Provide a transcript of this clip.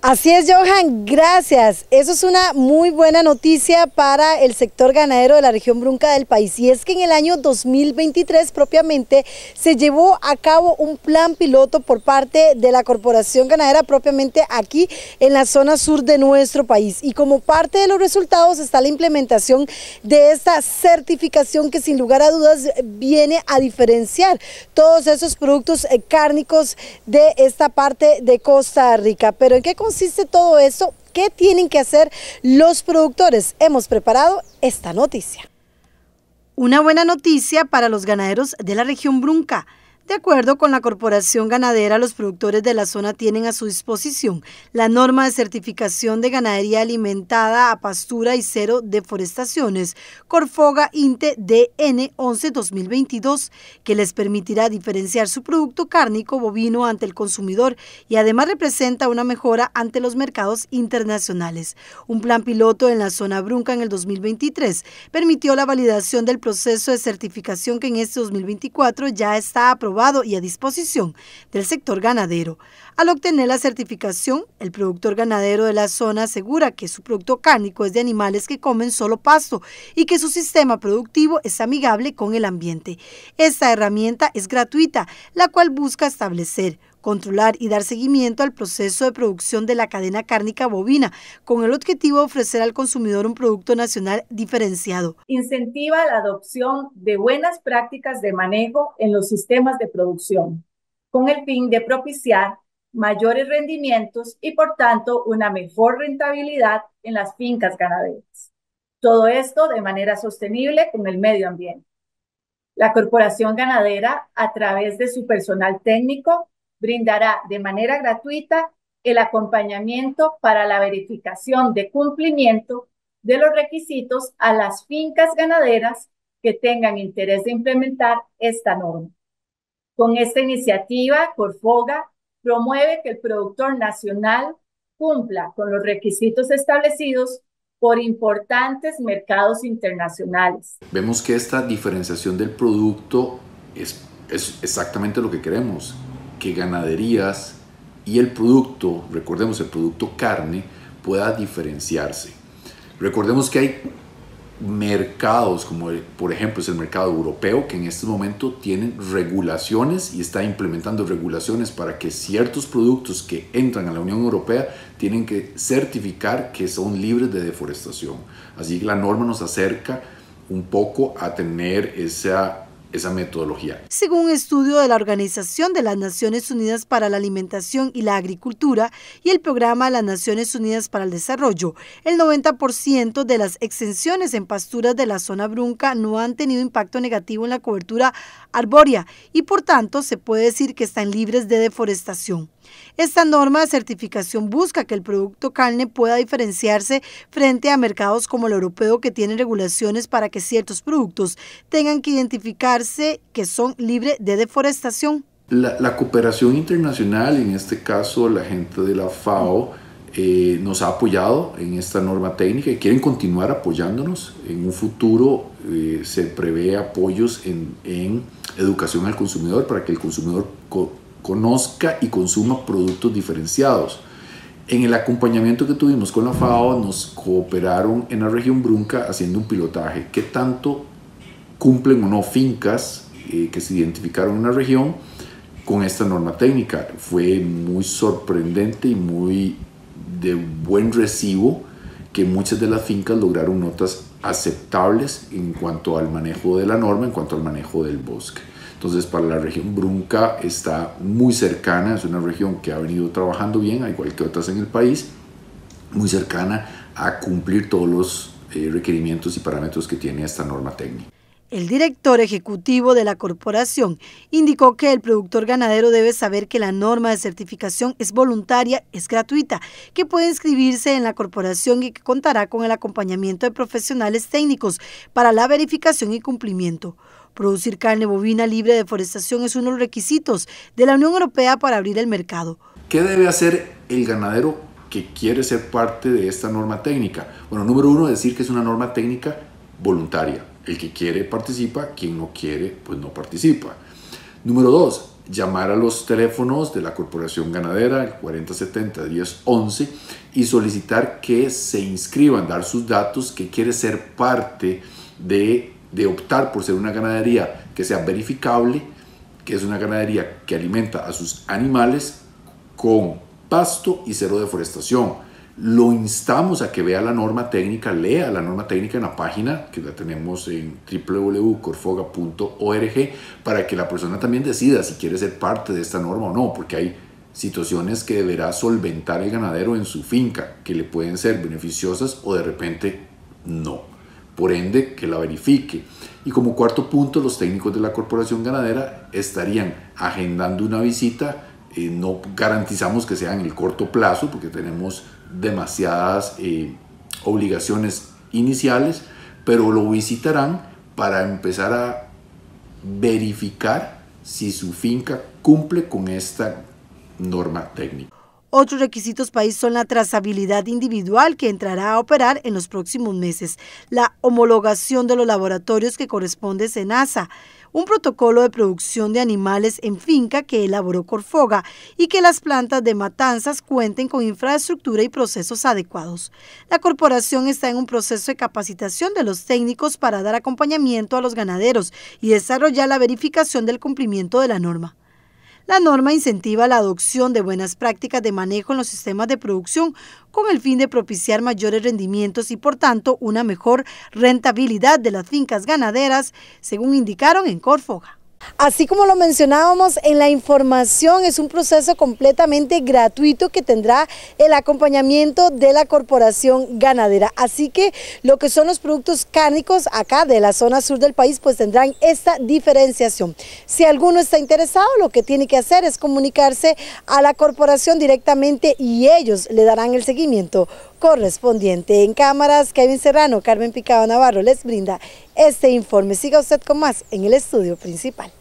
Así es, Johan, gracias. Eso es una muy buena noticia para el sector ganadero de la región brunca del país. Y es que en el año 2023 propiamente se llevó a cabo un plan piloto por parte de la Corporación Ganadera propiamente aquí en la zona sur de nuestro país. Y como parte de los resultados está la implementación de esta certificación que sin lugar a dudas viene a diferenciar todos esos productos eh, cárnicos de esta parte de Costa Rica. Pero ¿en qué consiste todo eso? ¿Qué tienen que hacer los productores? Hemos preparado esta noticia. Una buena noticia para los ganaderos de la región Brunca de acuerdo con la Corporación Ganadera, los productores de la zona tienen a su disposición la norma de certificación de ganadería alimentada a pastura y cero deforestaciones, Corfoga INTE DN 11-2022, que les permitirá diferenciar su producto cárnico bovino ante el consumidor y además representa una mejora ante los mercados internacionales. Un plan piloto en la zona Brunca en el 2023 permitió la validación del proceso de certificación que en este 2024 ya está aprobado y a disposición del sector ganadero. Al obtener la certificación, el productor ganadero de la zona asegura que su producto cárnico es de animales que comen solo pasto y que su sistema productivo es amigable con el ambiente. Esta herramienta es gratuita, la cual busca establecer controlar y dar seguimiento al proceso de producción de la cadena cárnica bovina, con el objetivo de ofrecer al consumidor un producto nacional diferenciado. Incentiva la adopción de buenas prácticas de manejo en los sistemas de producción, con el fin de propiciar mayores rendimientos y por tanto una mejor rentabilidad en las fincas ganaderas. Todo esto de manera sostenible con el medio ambiente. La Corporación Ganadera, a través de su personal técnico, brindará de manera gratuita el acompañamiento para la verificación de cumplimiento de los requisitos a las fincas ganaderas que tengan interés de implementar esta norma. Con esta iniciativa, Corfoga promueve que el productor nacional cumpla con los requisitos establecidos por importantes mercados internacionales. Vemos que esta diferenciación del producto es, es exactamente lo que queremos, que ganaderías y el producto, recordemos el producto carne, pueda diferenciarse. Recordemos que hay mercados como por ejemplo es el mercado europeo que en este momento tienen regulaciones y está implementando regulaciones para que ciertos productos que entran a la Unión Europea tienen que certificar que son libres de deforestación. Así que la norma nos acerca un poco a tener esa esa metodología. Según un estudio de la Organización de las Naciones Unidas para la Alimentación y la Agricultura y el Programa de las Naciones Unidas para el Desarrollo, el 90% de las exenciones en pasturas de la zona brunca no han tenido impacto negativo en la cobertura arbórea y por tanto se puede decir que están libres de deforestación. Esta norma de certificación busca que el producto carne pueda diferenciarse frente a mercados como el europeo que tiene regulaciones para que ciertos productos tengan que identificarse que son libres de deforestación. La, cooperación internacional, en este caso la gente de la FAO, eh, nos ha apoyado en esta norma técnica y quieren continuar apoyándonos. En un futuro eh, se prevé apoyos en, educación al consumidor para que el consumidor conozca y consuma productos diferenciados. En el acompañamiento que tuvimos con la FAO nos cooperaron en la región Brunca haciendo un pilotaje. ¿Qué tanto cumplen o no fincas eh, que se identificaron en la región con esta norma técnica? Fue muy sorprendente y muy de buen recibo que muchas de las fincas lograron notas aceptables en cuanto al manejo de la norma, en cuanto al manejo del bosque. Entonces, para la región Brunca está muy cercana, es una región que ha venido trabajando bien, al igual que otras en el país, muy cercana a cumplir todos los eh, requerimientos y parámetros que tiene esta norma técnica. El director ejecutivo de la corporación indicó que el productor ganadero debe saber que la norma de certificación es voluntaria, es gratuita, que puede inscribirse en la corporación y que contará con el acompañamiento de profesionales técnicos para la verificación y cumplimiento. Producir carne bovina libre de deforestación es uno de los requisitos de la Unión Europea para abrir el mercado. ¿Qué debe hacer el ganadero que quiere ser parte de esta norma técnica? Bueno, número uno, decir que es una norma técnica voluntaria. El que quiere participa, quien no quiere, pues no participa. Número dos, llamar a los teléfonos de la Corporación Ganadera, el 4070-1011, y solicitar que se inscriban, dar sus datos, que quiere ser parte de de optar por ser una ganadería que sea verificable, que es una ganadería que alimenta a sus animales con pasto y cero deforestación. Lo instamos a que vea la norma técnica, lea la norma técnica en la página que la tenemos en www.corfoga.org para que la persona también decida si quiere ser parte de esta norma o no, porque hay situaciones que deberá solventar el ganadero en su finca, que le pueden ser beneficiosas o de repente no por ende que la verifique. Y como cuarto punto, los técnicos de la Corporación Ganadera estarían agendando una visita, eh, no garantizamos que sea en el corto plazo porque tenemos demasiadas eh, obligaciones iniciales, pero lo visitarán para empezar a verificar si su finca cumple con esta norma técnica. Otros requisitos país son la trazabilidad individual que entrará a operar en los próximos meses, la homologación de los laboratorios que corresponde a SENASA, un protocolo de producción de animales en finca que elaboró Corfoga y que las plantas de matanzas cuenten con infraestructura y procesos adecuados. La corporación está en un proceso de capacitación de los técnicos para dar acompañamiento a los ganaderos y desarrollar la verificación del cumplimiento de la norma. La norma incentiva la adopción de buenas prácticas de manejo en los sistemas de producción con el fin de propiciar mayores rendimientos y, por tanto, una mejor rentabilidad de las fincas ganaderas, según indicaron en Corfoja. Así como lo mencionábamos en la información, es un proceso completamente gratuito que tendrá el acompañamiento de la Corporación Ganadera. Así que lo que son los productos cárnicos acá de la zona sur del país, pues tendrán esta diferenciación. Si alguno está interesado, lo que tiene que hacer es comunicarse a la corporación directamente y ellos le darán el seguimiento correspondiente. En cámaras, Kevin Serrano, Carmen Picado Navarro les brinda este informe. Siga usted con más en el estudio principal.